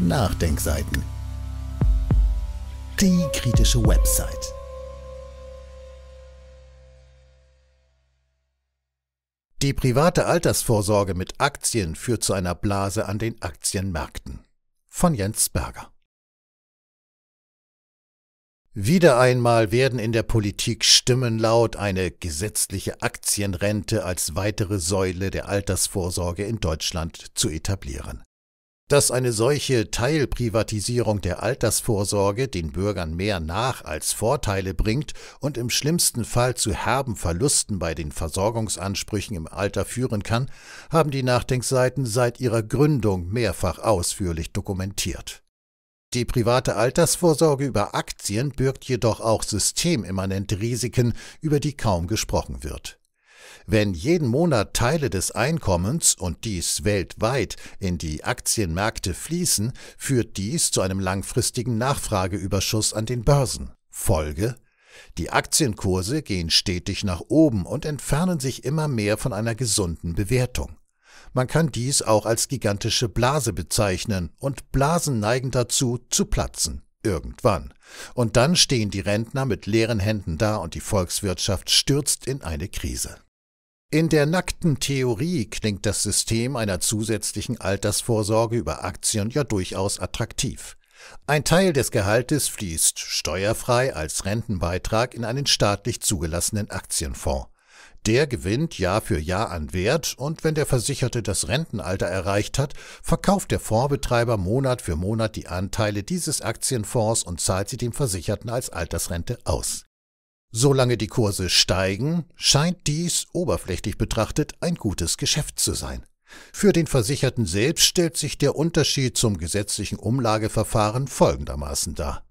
Nachdenkseiten. Die kritische Website. Die private Altersvorsorge mit Aktien führt zu einer Blase an den Aktienmärkten. Von Jens Berger. Wieder einmal werden in der Politik Stimmen laut, eine gesetzliche Aktienrente als weitere Säule der Altersvorsorge in Deutschland zu etablieren. Dass eine solche Teilprivatisierung der Altersvorsorge den Bürgern mehr Nach- als Vorteile bringt und im schlimmsten Fall zu herben Verlusten bei den Versorgungsansprüchen im Alter führen kann, haben die Nachdenkseiten seit ihrer Gründung mehrfach ausführlich dokumentiert. Die private Altersvorsorge über Aktien birgt jedoch auch systemimmanente Risiken, über die kaum gesprochen wird. Wenn jeden Monat Teile des Einkommens und dies weltweit in die Aktienmärkte fließen, führt dies zu einem langfristigen Nachfrageüberschuss an den Börsen. Folge die Aktienkurse gehen stetig nach oben und entfernen sich immer mehr von einer gesunden Bewertung. Man kann dies auch als gigantische Blase bezeichnen und Blasen neigen dazu, zu platzen. Irgendwann. Und dann stehen die Rentner mit leeren Händen da und die Volkswirtschaft stürzt in eine Krise. In der nackten Theorie klingt das System einer zusätzlichen Altersvorsorge über Aktien ja durchaus attraktiv. Ein Teil des Gehaltes fließt steuerfrei als Rentenbeitrag in einen staatlich zugelassenen Aktienfonds. Der gewinnt Jahr für Jahr an Wert und wenn der Versicherte das Rentenalter erreicht hat, verkauft der Fondsbetreiber Monat für Monat die Anteile dieses Aktienfonds und zahlt sie dem Versicherten als Altersrente aus. Solange die Kurse steigen, scheint dies oberflächlich betrachtet ein gutes Geschäft zu sein. Für den Versicherten selbst stellt sich der Unterschied zum gesetzlichen Umlageverfahren folgendermaßen dar.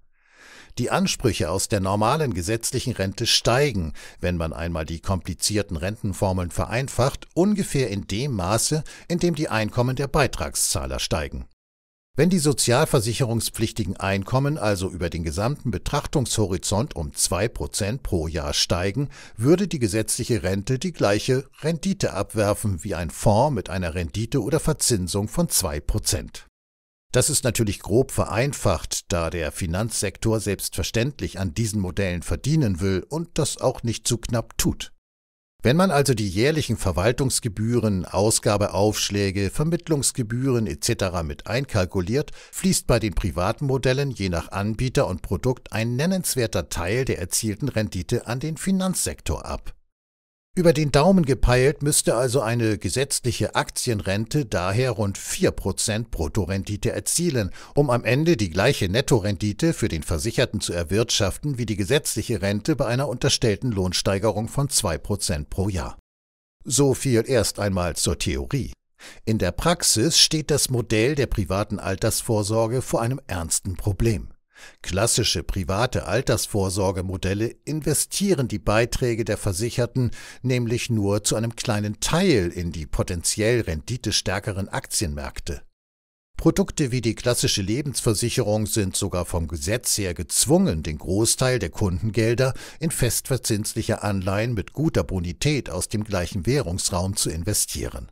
Die Ansprüche aus der normalen gesetzlichen Rente steigen, wenn man einmal die komplizierten Rentenformeln vereinfacht, ungefähr in dem Maße, in dem die Einkommen der Beitragszahler steigen. Wenn die sozialversicherungspflichtigen Einkommen also über den gesamten Betrachtungshorizont um 2% pro Jahr steigen, würde die gesetzliche Rente die gleiche Rendite abwerfen wie ein Fonds mit einer Rendite oder Verzinsung von 2%. Das ist natürlich grob vereinfacht, da der Finanzsektor selbstverständlich an diesen Modellen verdienen will und das auch nicht zu knapp tut. Wenn man also die jährlichen Verwaltungsgebühren, Ausgabeaufschläge, Vermittlungsgebühren etc. mit einkalkuliert, fließt bei den privaten Modellen je nach Anbieter und Produkt ein nennenswerter Teil der erzielten Rendite an den Finanzsektor ab über den Daumen gepeilt müsste also eine gesetzliche Aktienrente daher rund 4% Bruttorendite erzielen, um am Ende die gleiche Nettorendite für den Versicherten zu erwirtschaften wie die gesetzliche Rente bei einer unterstellten Lohnsteigerung von 2% pro Jahr. So viel erst einmal zur Theorie. In der Praxis steht das Modell der privaten Altersvorsorge vor einem ernsten Problem. Klassische private Altersvorsorgemodelle investieren die Beiträge der Versicherten nämlich nur zu einem kleinen Teil in die potenziell renditestärkeren Aktienmärkte. Produkte wie die klassische Lebensversicherung sind sogar vom Gesetz her gezwungen, den Großteil der Kundengelder in festverzinsliche Anleihen mit guter Bonität aus dem gleichen Währungsraum zu investieren.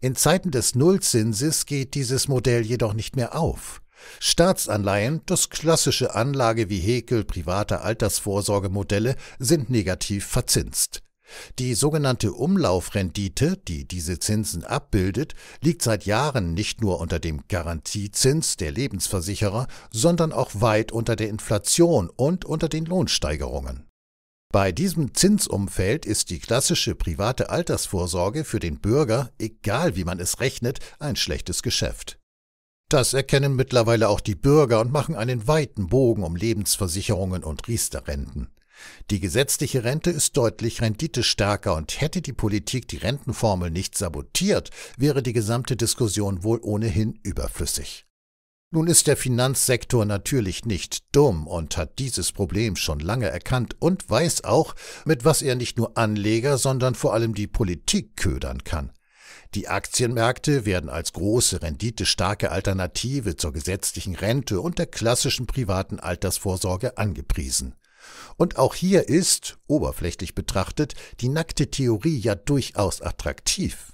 In Zeiten des Nullzinses geht dieses Modell jedoch nicht mehr auf. Staatsanleihen, das klassische Anlagevehikel privater Altersvorsorgemodelle, sind negativ verzinst. Die sogenannte Umlaufrendite, die diese Zinsen abbildet, liegt seit Jahren nicht nur unter dem Garantiezins der Lebensversicherer, sondern auch weit unter der Inflation und unter den Lohnsteigerungen. Bei diesem Zinsumfeld ist die klassische private Altersvorsorge für den Bürger, egal wie man es rechnet, ein schlechtes Geschäft. Das erkennen mittlerweile auch die Bürger und machen einen weiten Bogen um Lebensversicherungen und Riesterrenten. Die gesetzliche Rente ist deutlich renditestärker und hätte die Politik die Rentenformel nicht sabotiert, wäre die gesamte Diskussion wohl ohnehin überflüssig. Nun ist der Finanzsektor natürlich nicht dumm und hat dieses Problem schon lange erkannt und weiß auch, mit was er nicht nur Anleger, sondern vor allem die Politik ködern kann. Die Aktienmärkte werden als große, renditestarke Alternative zur gesetzlichen Rente und der klassischen privaten Altersvorsorge angepriesen. Und auch hier ist, oberflächlich betrachtet, die nackte Theorie ja durchaus attraktiv.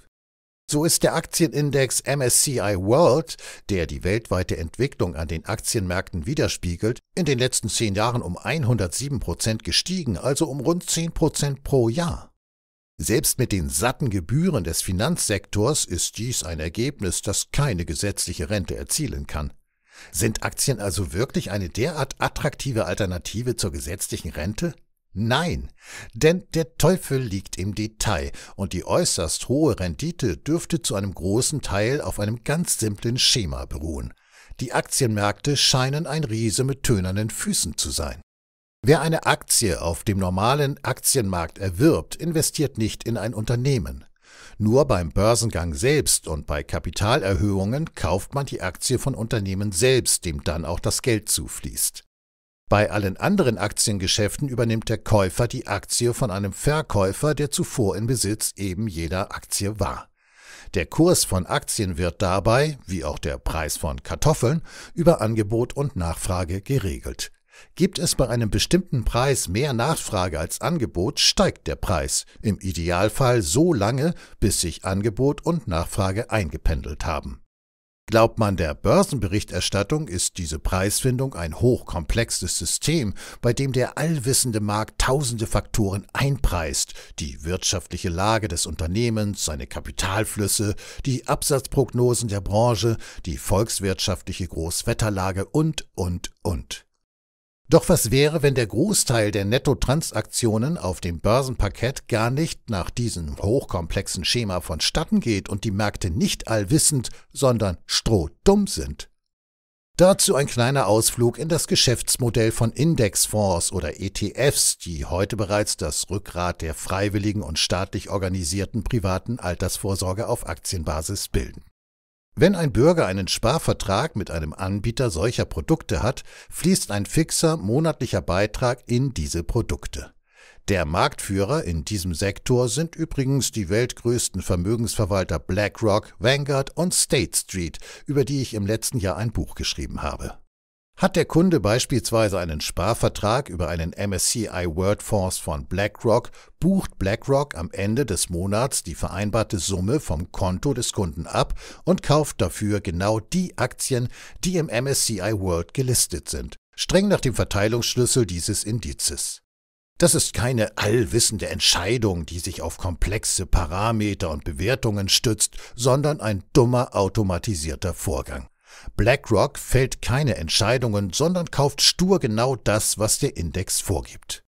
So ist der Aktienindex MSCI World, der die weltweite Entwicklung an den Aktienmärkten widerspiegelt, in den letzten zehn Jahren um 107 Prozent gestiegen, also um rund 10 Prozent pro Jahr. Selbst mit den satten Gebühren des Finanzsektors ist dies ein Ergebnis, das keine gesetzliche Rente erzielen kann. Sind Aktien also wirklich eine derart attraktive Alternative zur gesetzlichen Rente? Nein, denn der Teufel liegt im Detail und die äußerst hohe Rendite dürfte zu einem großen Teil auf einem ganz simplen Schema beruhen. Die Aktienmärkte scheinen ein Riese mit tönernen Füßen zu sein. Wer eine Aktie auf dem normalen Aktienmarkt erwirbt, investiert nicht in ein Unternehmen. Nur beim Börsengang selbst und bei Kapitalerhöhungen kauft man die Aktie von Unternehmen selbst, dem dann auch das Geld zufließt. Bei allen anderen Aktiengeschäften übernimmt der Käufer die Aktie von einem Verkäufer, der zuvor in Besitz eben jeder Aktie war. Der Kurs von Aktien wird dabei, wie auch der Preis von Kartoffeln, über Angebot und Nachfrage geregelt. Gibt es bei einem bestimmten Preis mehr Nachfrage als Angebot, steigt der Preis, im Idealfall so lange, bis sich Angebot und Nachfrage eingependelt haben. Glaubt man der Börsenberichterstattung, ist diese Preisfindung ein hochkomplexes System, bei dem der allwissende Markt tausende Faktoren einpreist, die wirtschaftliche Lage des Unternehmens, seine Kapitalflüsse, die Absatzprognosen der Branche, die volkswirtschaftliche Großwetterlage und, und, und. Doch was wäre, wenn der Großteil der Nettotransaktionen auf dem Börsenparkett gar nicht nach diesem hochkomplexen Schema vonstatten geht und die Märkte nicht allwissend, sondern strohdumm sind? Dazu ein kleiner Ausflug in das Geschäftsmodell von Indexfonds oder ETFs, die heute bereits das Rückgrat der freiwilligen und staatlich organisierten privaten Altersvorsorge auf Aktienbasis bilden. Wenn ein Bürger einen Sparvertrag mit einem Anbieter solcher Produkte hat, fließt ein fixer monatlicher Beitrag in diese Produkte. Der Marktführer in diesem Sektor sind übrigens die weltgrößten Vermögensverwalter BlackRock, Vanguard und State Street, über die ich im letzten Jahr ein Buch geschrieben habe hat der Kunde beispielsweise einen Sparvertrag über einen MSCI World Fonds von BlackRock, bucht BlackRock am Ende des Monats die vereinbarte Summe vom Konto des Kunden ab und kauft dafür genau die Aktien, die im MSCI World gelistet sind, streng nach dem Verteilungsschlüssel dieses Indizes. Das ist keine allwissende Entscheidung, die sich auf komplexe Parameter und Bewertungen stützt, sondern ein dummer automatisierter Vorgang. BlackRock fällt keine Entscheidungen, sondern kauft stur genau das, was der Index vorgibt.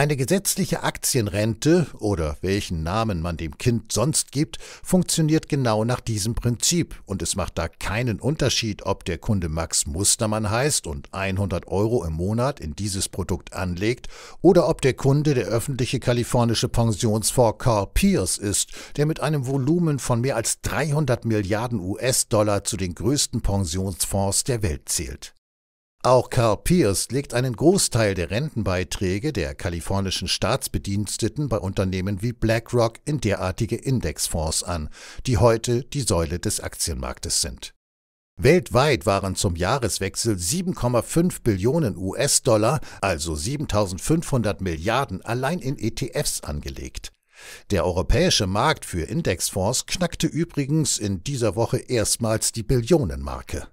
Eine gesetzliche Aktienrente oder welchen Namen man dem Kind sonst gibt, funktioniert genau nach diesem Prinzip und es macht da keinen Unterschied, ob der Kunde Max Mustermann heißt und 100 Euro im Monat in dieses Produkt anlegt oder ob der Kunde der öffentliche kalifornische Pensionsfonds Carl Pierce ist, der mit einem Volumen von mehr als 300 Milliarden US-Dollar zu den größten Pensionsfonds der Welt zählt. Auch Carl Pierce legt einen Großteil der Rentenbeiträge der kalifornischen Staatsbediensteten bei Unternehmen wie BlackRock in derartige Indexfonds an, die heute die Säule des Aktienmarktes sind. Weltweit waren zum Jahreswechsel 7,5 Billionen US-Dollar, also 7500 Milliarden, allein in ETFs angelegt. Der europäische Markt für Indexfonds knackte übrigens in dieser Woche erstmals die Billionenmarke.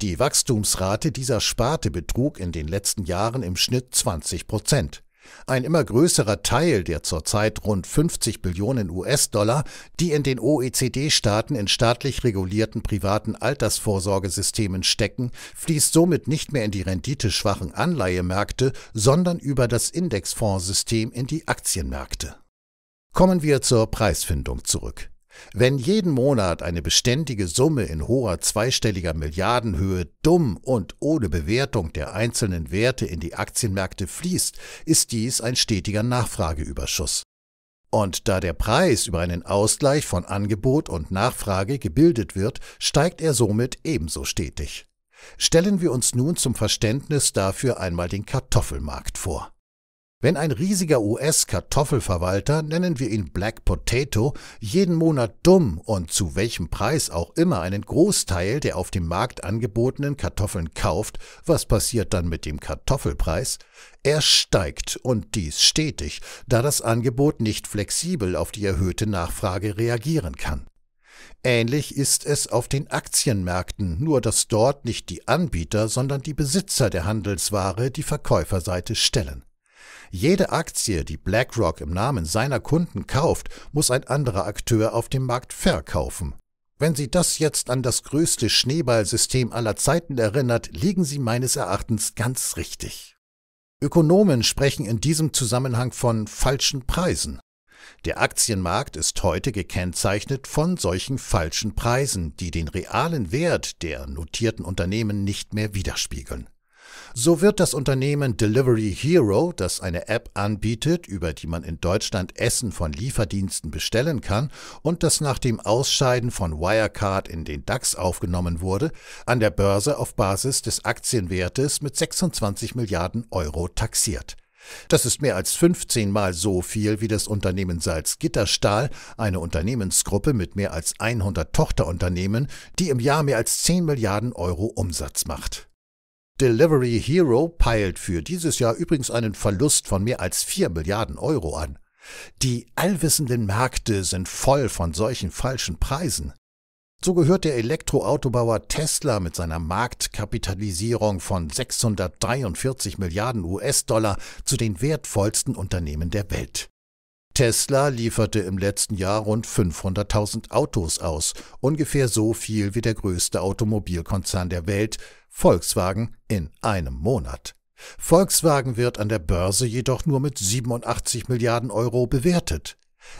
Die Wachstumsrate dieser Sparte betrug in den letzten Jahren im Schnitt 20 Prozent. Ein immer größerer Teil der zurzeit rund 50 Billionen US-Dollar, die in den OECD-Staaten in staatlich regulierten privaten Altersvorsorgesystemen stecken, fließt somit nicht mehr in die renditeschwachen Anleihemärkte, sondern über das Indexfondssystem in die Aktienmärkte. Kommen wir zur Preisfindung zurück. Wenn jeden Monat eine beständige Summe in hoher zweistelliger Milliardenhöhe dumm und ohne Bewertung der einzelnen Werte in die Aktienmärkte fließt, ist dies ein stetiger Nachfrageüberschuss. Und da der Preis über einen Ausgleich von Angebot und Nachfrage gebildet wird, steigt er somit ebenso stetig. Stellen wir uns nun zum Verständnis dafür einmal den Kartoffelmarkt vor. Wenn ein riesiger US-Kartoffelverwalter, nennen wir ihn Black Potato, jeden Monat dumm und zu welchem Preis auch immer einen Großteil der auf dem Markt angebotenen Kartoffeln kauft, was passiert dann mit dem Kartoffelpreis? Er steigt und dies stetig, da das Angebot nicht flexibel auf die erhöhte Nachfrage reagieren kann. Ähnlich ist es auf den Aktienmärkten, nur dass dort nicht die Anbieter, sondern die Besitzer der Handelsware die Verkäuferseite stellen. Jede Aktie, die BlackRock im Namen seiner Kunden kauft, muss ein anderer Akteur auf dem Markt verkaufen. Wenn Sie das jetzt an das größte Schneeballsystem aller Zeiten erinnert, liegen Sie meines Erachtens ganz richtig. Ökonomen sprechen in diesem Zusammenhang von falschen Preisen. Der Aktienmarkt ist heute gekennzeichnet von solchen falschen Preisen, die den realen Wert der notierten Unternehmen nicht mehr widerspiegeln. So wird das Unternehmen Delivery Hero, das eine App anbietet, über die man in Deutschland Essen von Lieferdiensten bestellen kann und das nach dem Ausscheiden von Wirecard in den DAX aufgenommen wurde, an der Börse auf Basis des Aktienwertes mit 26 Milliarden Euro taxiert. Das ist mehr als 15 Mal so viel wie das Unternehmen Salzgitterstahl, eine Unternehmensgruppe mit mehr als 100 Tochterunternehmen, die im Jahr mehr als 10 Milliarden Euro Umsatz macht. Delivery Hero peilt für dieses Jahr übrigens einen Verlust von mehr als 4 Milliarden Euro an. Die allwissenden Märkte sind voll von solchen falschen Preisen. So gehört der Elektroautobauer Tesla mit seiner Marktkapitalisierung von 643 Milliarden US-Dollar zu den wertvollsten Unternehmen der Welt. Tesla lieferte im letzten Jahr rund 500.000 Autos aus, ungefähr so viel wie der größte Automobilkonzern der Welt, Volkswagen, in einem Monat. Volkswagen wird an der Börse jedoch nur mit 87 Milliarden Euro bewertet.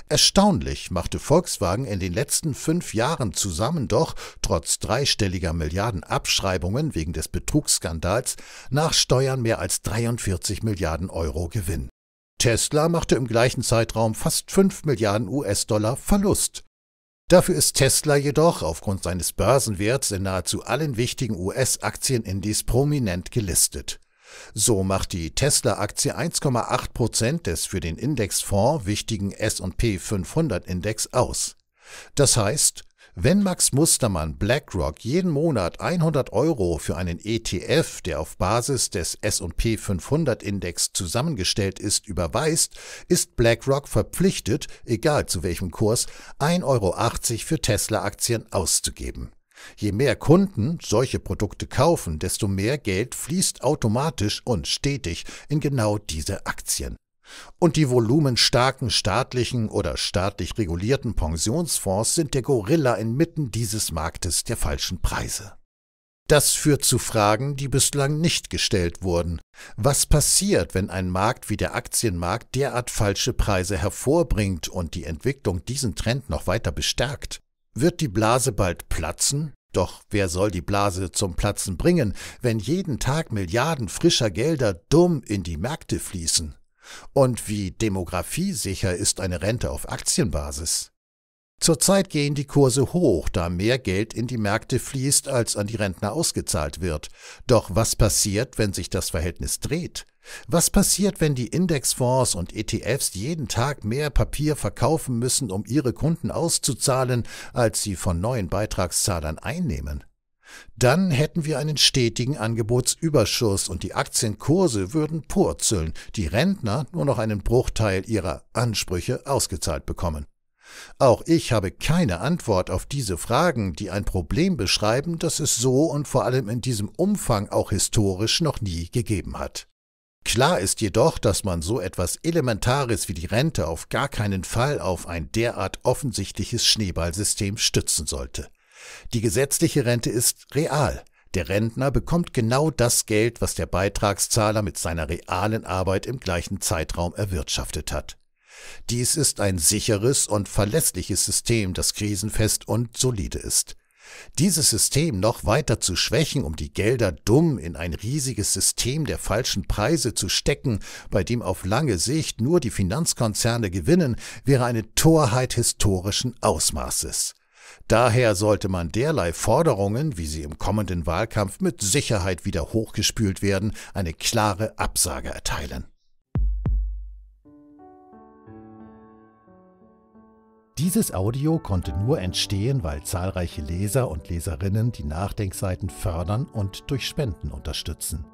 Erstaunlich machte Volkswagen in den letzten fünf Jahren zusammen doch, trotz dreistelliger Milliarden Abschreibungen wegen des Betrugsskandals, nach Steuern mehr als 43 Milliarden Euro Gewinn. Tesla machte im gleichen Zeitraum fast 5 Milliarden US-Dollar Verlust. Dafür ist Tesla jedoch aufgrund seines Börsenwerts in nahezu allen wichtigen US-Aktienindies prominent gelistet. So macht die Tesla-Aktie 1,8 Prozent des für den Indexfonds wichtigen S&P 500-Index aus. Das heißt, wenn Max Mustermann BlackRock jeden Monat 100 Euro für einen ETF, der auf Basis des S&P 500 Index zusammengestellt ist, überweist, ist BlackRock verpflichtet, egal zu welchem Kurs, 1,80 Euro für Tesla-Aktien auszugeben. Je mehr Kunden solche Produkte kaufen, desto mehr Geld fließt automatisch und stetig in genau diese Aktien. Und die volumenstarken staatlichen oder staatlich regulierten Pensionsfonds sind der Gorilla inmitten dieses Marktes der falschen Preise. Das führt zu Fragen, die bislang nicht gestellt wurden. Was passiert, wenn ein Markt wie der Aktienmarkt derart falsche Preise hervorbringt und die Entwicklung diesen Trend noch weiter bestärkt? Wird die Blase bald platzen? Doch wer soll die Blase zum Platzen bringen, wenn jeden Tag Milliarden frischer Gelder dumm in die Märkte fließen? Und wie demografiesicher ist eine Rente auf Aktienbasis? Zurzeit gehen die Kurse hoch, da mehr Geld in die Märkte fließt, als an die Rentner ausgezahlt wird. Doch was passiert, wenn sich das Verhältnis dreht? Was passiert, wenn die Indexfonds und ETFs jeden Tag mehr Papier verkaufen müssen, um ihre Kunden auszuzahlen, als sie von neuen Beitragszahlern einnehmen? Dann hätten wir einen stetigen Angebotsüberschuss und die Aktienkurse würden purzeln, die Rentner nur noch einen Bruchteil ihrer Ansprüche ausgezahlt bekommen. Auch ich habe keine Antwort auf diese Fragen, die ein Problem beschreiben, das es so und vor allem in diesem Umfang auch historisch noch nie gegeben hat. Klar ist jedoch, dass man so etwas Elementares wie die Rente auf gar keinen Fall auf ein derart offensichtliches Schneeballsystem stützen sollte. Die gesetzliche Rente ist real. Der Rentner bekommt genau das Geld, was der Beitragszahler mit seiner realen Arbeit im gleichen Zeitraum erwirtschaftet hat. Dies ist ein sicheres und verlässliches System, das krisenfest und solide ist. Dieses System noch weiter zu schwächen, um die Gelder dumm in ein riesiges System der falschen Preise zu stecken, bei dem auf lange Sicht nur die Finanzkonzerne gewinnen, wäre eine Torheit historischen Ausmaßes. Daher sollte man derlei Forderungen, wie sie im kommenden Wahlkampf mit Sicherheit wieder hochgespült werden, eine klare Absage erteilen. Dieses Audio konnte nur entstehen, weil zahlreiche Leser und Leserinnen die Nachdenkseiten fördern und durch Spenden unterstützen.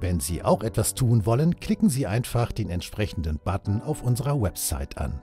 Wenn Sie auch etwas tun wollen, klicken Sie einfach den entsprechenden Button auf unserer Website an.